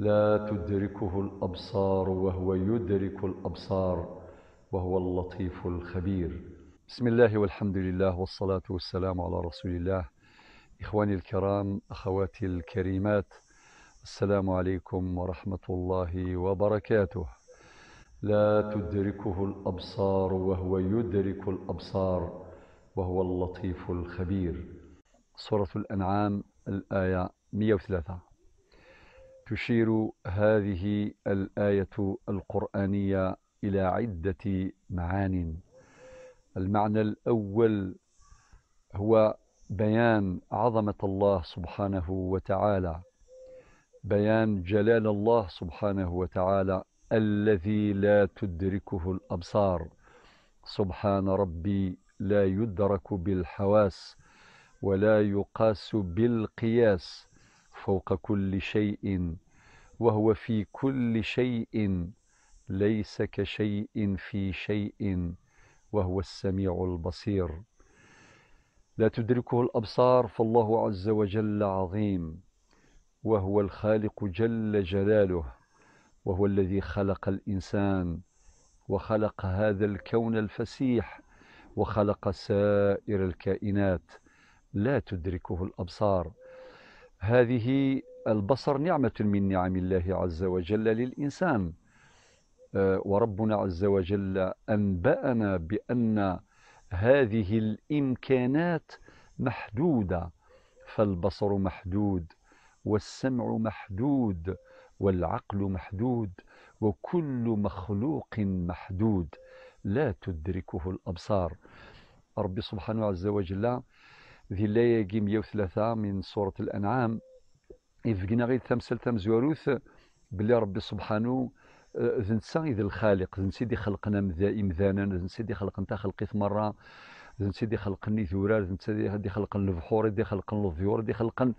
لا تدركه الأبصار وهو يدرك الأبصار وهو اللطيف الخبير بسم الله والحمد لله والصلاة والسلام على رسول الله إخواني الكرام أخواتي الكريمات السلام عليكم ورحمة الله وبركاته لا تدركه الأبصار وهو يدرك الأبصار وهو اللطيف الخبير سورة الأنعام الآية 103 تشير هذه الآية القرآنية إلى عدة معان المعنى الأول هو بيان عظمة الله سبحانه وتعالى بيان جلال الله سبحانه وتعالى الذي لا تدركه الأبصار سبحان ربي لا يدرك بالحواس ولا يقاس بالقياس فوق كل شيء وهو في كل شيء ليس كشيء في شيء وهو السميع البصير لا تدركه الابصار فالله عز وجل عظيم وهو الخالق جل جلاله وهو الذي خلق الانسان وخلق هذا الكون الفسيح وخلق سائر الكائنات لا تدركه الابصار هذه البصر نعمة من نعم الله عز وجل للإنسان آه، وربنا عز وجل أنبأنا بأن هذه الإمكانات محدودة فالبصر محدود والسمع محدود والعقل محدود وكل مخلوق محدود لا تدركه الأبصار رب سبحانه عز وجل ذي الآية 103 من سورة الأنعام يفقنا غير تمثل تمزورث بلي ربي سبحانه آه، ذن نسا الخالق ذن سيدي خلقنا ذانا ذن سيدي خلقنا تا خلقي مرة ذن سيدي خلقني ثورار ذن سيدي خلق البحور ذ خلق الضيور ذ خلق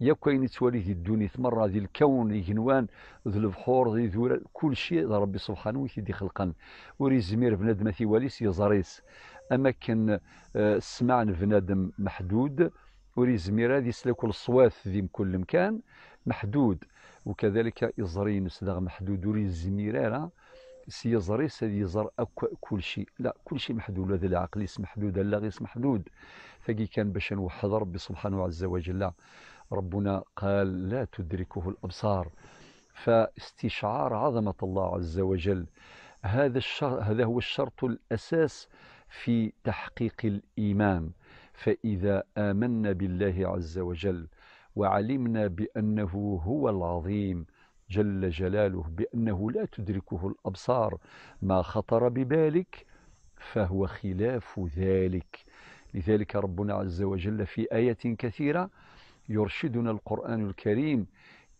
يا كاين يتوالي ذي الدوني ثمرة ذي الكون ذي جنوان ذي البحور ذي ذورا كل شيء ذا ربي سبحانه ويسيدي خلقن وري زمير بنادم ثي واليس يزاريس أما كان السمع آه، بنادم محدود وريزميرا ذي هذا يسلك الصوات ذي كل مكان محدود وكذلك إزرين نسدغ محدود وريزميرا يزمير سي يزري سي زر كل شيء لا كل شيء محدود هذا العقل اسم محدود لا غير محدود فكي كان باش نوحد ربي سبحانه عز وجل ربنا قال لا تدركه الابصار فاستشعار عظمه الله عز وجل هذا الشر هذا هو الشرط الاساس في تحقيق الإيمان فإذا آمنا بالله عز وجل وعلمنا بأنه هو العظيم جل جلاله بأنه لا تدركه الأبصار ما خطر ببالك فهو خلاف ذلك لذلك ربنا عز وجل في آية كثيرة يرشدنا القرآن الكريم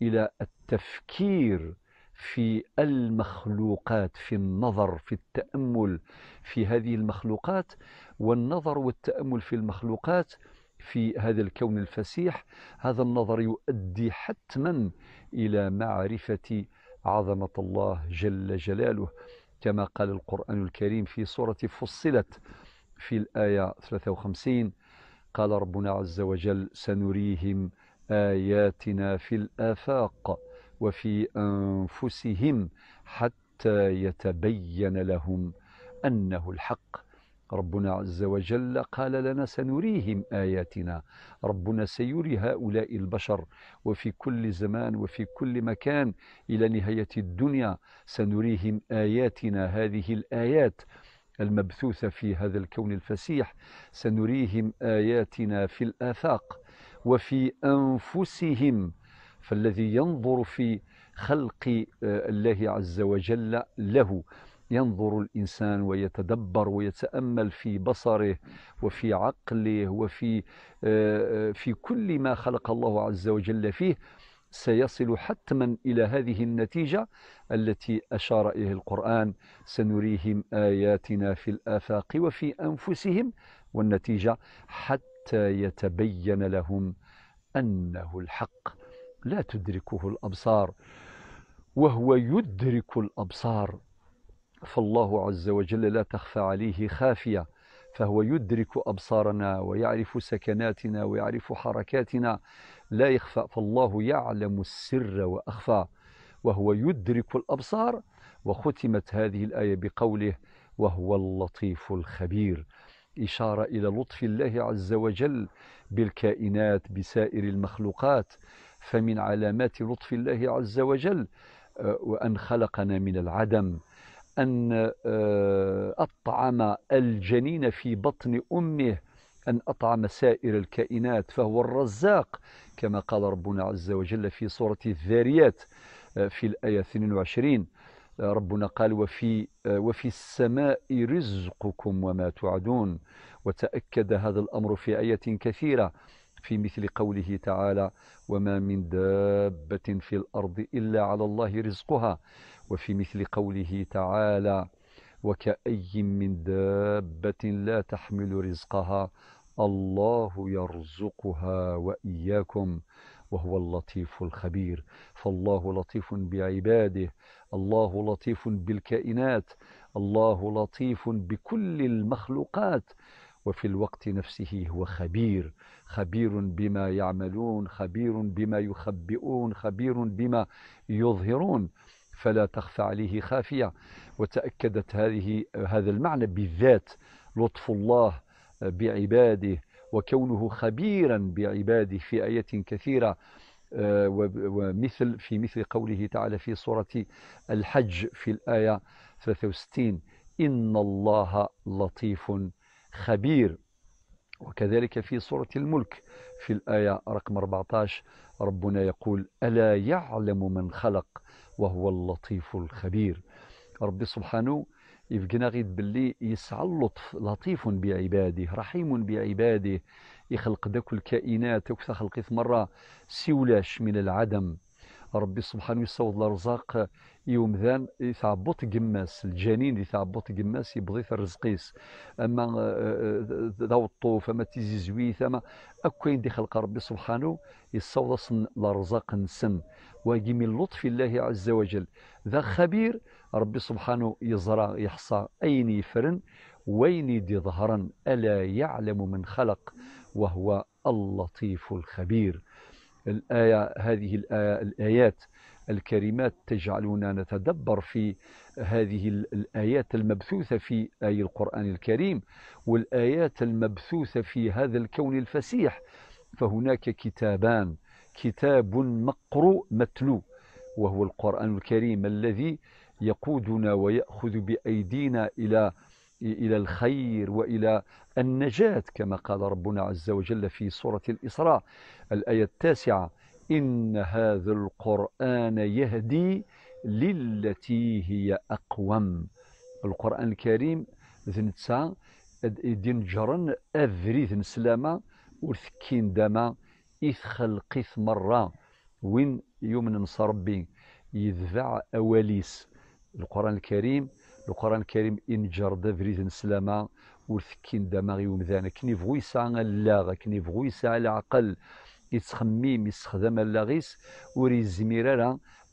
إلى التفكير في المخلوقات في النظر في التامل في هذه المخلوقات والنظر والتامل في المخلوقات في هذا الكون الفسيح هذا النظر يؤدي حتما الى معرفه عظمه الله جل جلاله كما قال القران الكريم في سوره فصلت في الايه 53 قال ربنا عز وجل سنريهم اياتنا في الافاق وفي أنفسهم حتى يتبين لهم أنه الحق ربنا عز وجل قال لنا سنريهم آياتنا ربنا سيري هؤلاء البشر وفي كل زمان وفي كل مكان إلى نهاية الدنيا سنريهم آياتنا هذه الآيات المبثوثة في هذا الكون الفسيح سنريهم آياتنا في الآفاق وفي أنفسهم فالذي ينظر في خلق آه، الله عز وجل له ينظر الإنسان ويتدبر ويتأمل في بصره وفي عقله وفي آه، آه، في كل ما خلق الله عز وجل فيه سيصل حتما إلى هذه النتيجة التي أشار إليه القرآن سنريهم آياتنا في الآفاق وفي أنفسهم والنتيجة حتى يتبين لهم أنه الحق لا تدركه الأبصار وهو يدرك الأبصار فالله عز وجل لا تخفى عليه خافية فهو يدرك أبصارنا ويعرف سكناتنا ويعرف حركاتنا لا يخفى فالله يعلم السر وأخفى وهو يدرك الأبصار وختمت هذه الآية بقوله وهو اللطيف الخبير إشارة إلى لطف الله عز وجل بالكائنات بسائر المخلوقات فمن علامات لطف الله عز وجل آه، وأن خلقنا من العدم أن آه، أطعم الجنين في بطن أمه أن أطعم سائر الكائنات فهو الرزاق كما قال ربنا عز وجل في سورة الذاريات آه، في الآية 22 ربنا قال وفي وفي السماء رزقكم وما توعدون وتأكد هذا الأمر في آية كثيرة في مثل قوله تعالى وما من دابة في الأرض إلا على الله رزقها وفي مثل قوله تعالى وكأي من دابة لا تحمل رزقها الله يرزقها وإياكم وهو اللطيف الخبير فالله لطيف بعباده الله لطيف بالكائنات الله لطيف بكل المخلوقات وفي الوقت نفسه هو خبير خبير بما يعملون خبير بما يخبئون خبير بما يظهرون فلا تخفى عليه خافيه وتاكدت هذه هذا المعنى بالذات لطف الله بعباده وكونه خبيرا بعباده في ايات كثيره آه، ومثل في مثل قوله تعالى في سوره الحج في الايه 63 ان الله لطيف خبير وكذلك في سورة الملك في الآية رقم 14 ربنا يقول ألا يعلم من خلق وهو اللطيف الخبير ربي سبحانه يفقنا غيد باللي يسعى اللطف لطيف بعباده رحيم بعباده يخلق داك الكائنات وكثر خلقت مرة سولاش من العدم ربي سبحانه يسوض الارزاق يومذان يتعبط قماس الجنين يتعبط قماس يبغي الرزقيس اما آه، آه، ذا الطوف اما تيزيزويت اما اكوين دي خلق ربي سبحانه يسوض الارزاق نسن واجي من لطف الله عز وجل ذا خبير ربي سبحانه يزرع يحصى اين يفرن وين يدي ظهرا الا يعلم من خلق وهو اللطيف الخبير الآية هذه الآية الآيات الكريمات تجعلنا نتدبر في هذه الآيات المبثوثة في آي القرآن الكريم والآيات المبثوثة في هذا الكون الفسيح فهناك كتابان كتاب مقروء متلو وهو القرآن الكريم الذي يقودنا ويأخذ بأيدينا إلى إلى الخير وإلى النجاة كما قال ربنا عز وجل في سورة الإسراء الآية التاسعة إن هذا القرآن يهدي للتي هي أقوم القرآن الكريم ذنتسا دين جرن أفري ذن سلامة ورثكين دما إذ خلقيث مرة وين يمن نصر ربي يدفع أواليس القرآن الكريم القران الكريم ان جرد فريز سلامه ور ثكين دماغي ومذانا كني فغويسا اللاغ كني فغويسا على العقل يتخمم يستخدم اللاغيس وريز ميرالا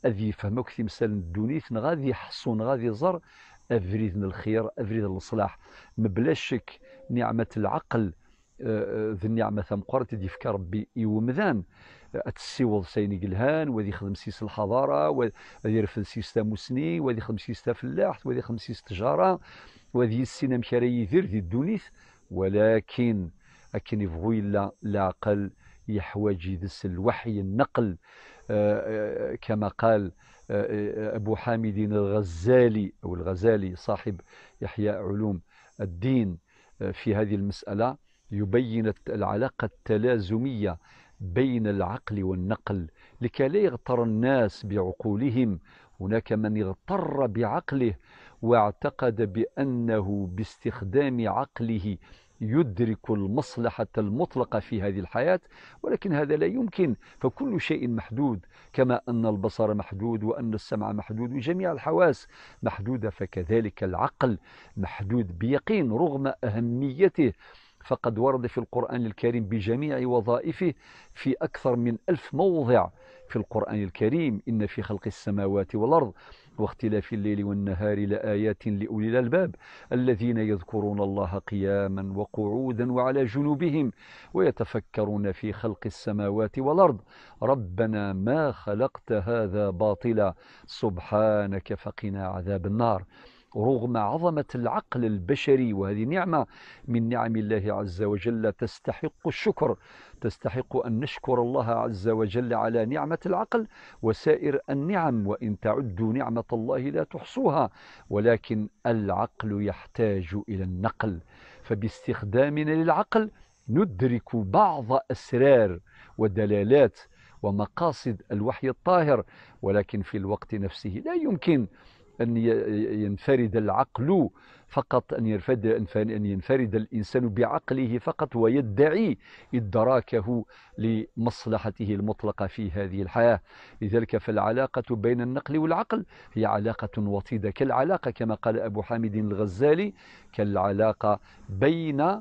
اذ يفهم اكثر مثال الدونيت غادي يحصون غادي يزر افريد الخير افريد الاصلاح مبلا شك نعمه العقل ذي النعمة ثمقرت دي فكر ربي يومذان اتسيوض سيني قلهان وذي خدم سيس الحضارة وذي يرفد سيس تاموسني وذي خدم سيس تفلاحت وذي خدم سيس تجارة وذي السينة مشاري يذير ذي الدونيث ولكن أكن يبغوا لا العقل يحوج ذس الوحي النقل آه، آه، كما قال آه، أبو حامد الغزالي أو الغزالي صاحب يحيى علوم الدين في هذه المسألة يبين العلاقة التلازمية بين العقل والنقل لكي لا يغتر الناس بعقولهم هناك من اغتر بعقله واعتقد بأنه باستخدام عقله يدرك المصلحة المطلقة في هذه الحياة ولكن هذا لا يمكن فكل شيء محدود كما أن البصر محدود وأن السمع محدود وجميع الحواس محدودة فكذلك العقل محدود بيقين رغم أهميته فقد ورد في القرآن الكريم بجميع وظائفه في أكثر من ألف موضع في القرآن الكريم إن في خلق السماوات والأرض واختلاف الليل والنهار لآيات لأولي الألباب الذين يذكرون الله قياما وقعودا وعلى جنوبهم ويتفكرون في خلق السماوات والأرض ربنا ما خلقت هذا باطلا سبحانك فقنا عذاب النار رغم عظمة العقل البشري وهذه نعمة من نعم الله عز وجل تستحق الشكر تستحق أن نشكر الله عز وجل على نعمة العقل وسائر النعم وإن تعدوا نعمة الله لا تحصوها ولكن العقل يحتاج إلى النقل فباستخدامنا للعقل ندرك بعض أسرار ودلالات ومقاصد الوحي الطاهر ولكن في الوقت نفسه لا يمكن أن ينفرد العقل فقط أن, يرفد أن ينفرد الإنسان بعقله فقط ويدعي إدراكه لمصلحته المطلقة في هذه الحياة لذلك فالعلاقة بين النقل والعقل هي علاقة وطيدة كالعلاقة كما قال أبو حامد الغزالي كالعلاقة بين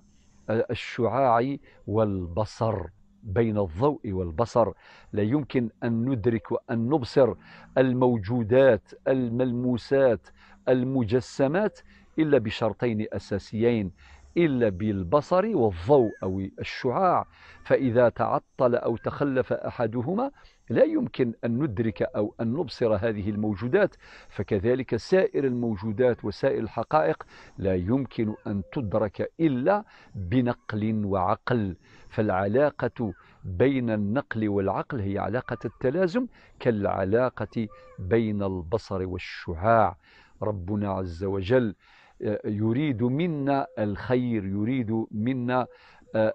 الشعاع والبصر بين الضوء والبصر لا يمكن أن ندرك وأن نبصر الموجودات الملموسات المجسمات إلا بشرطين أساسيين إلا بالبصر والضوء أو الشعاع فإذا تعطل أو تخلف أحدهما لا يمكن أن ندرك أو أن نبصر هذه الموجودات فكذلك سائر الموجودات وسائر الحقائق لا يمكن أن تدرك إلا بنقل وعقل فالعلاقة بين النقل والعقل هي علاقة التلازم كالعلاقة بين البصر والشعاع ربنا عز وجل آه، يريد منا الخير يريد منا آه،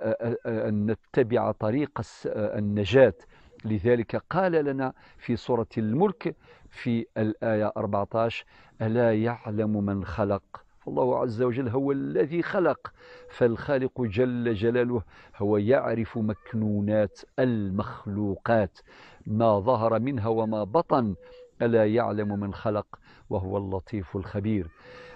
آه، أن نتبع طريق النجاة لذلك قال لنا في سورة الملك في الآية 14 ألا يعلم من خلق فالله عز وجل هو الذي خلق فالخالق جل جلاله هو يعرف مكنونات المخلوقات ما ظهر منها وما بطن ألا يعلم من خلق وهو اللطيف الخبير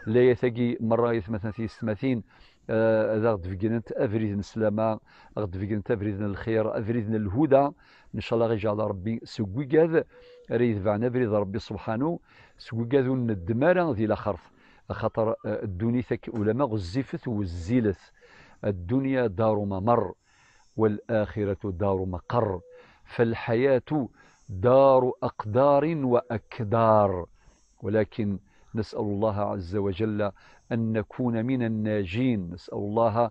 لا يثقي مرة يثمثن في السماثين هذا آه، غد فقنت أفريدن السلامة غد فقنت أفريدن الخير أفريدن الهدى إن شاء الله غيجعل ربي سوي ريث فعنا أفريد ربي سبحانه سوي كاذ ذي ذي خرف خطر آه، الدنيا ولما غزفت وزلت الدنيا دار ممر والآخرة دار مقر فالحياة دار أقدار وأكدار ولكن نسأل الله عز وجل أن نكون من الناجين نسأل الله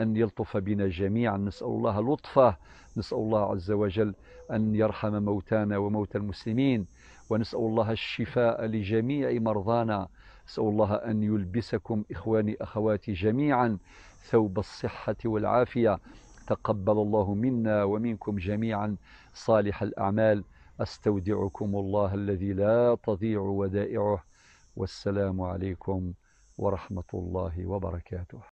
أن يلطف بنا جميعا نسأل الله لطفه نسأل الله عز وجل أن يرحم موتانا وموتى المسلمين ونسأل الله الشفاء لجميع مرضانا أسأل الله أن يلبسكم إخواني أخواتي جميعا ثوب الصحة والعافية تقبل الله منا ومنكم جميعا صالح الأعمال أستودعكم الله الذي لا تضيع ودائعه والسلام عليكم ورحمة الله وبركاته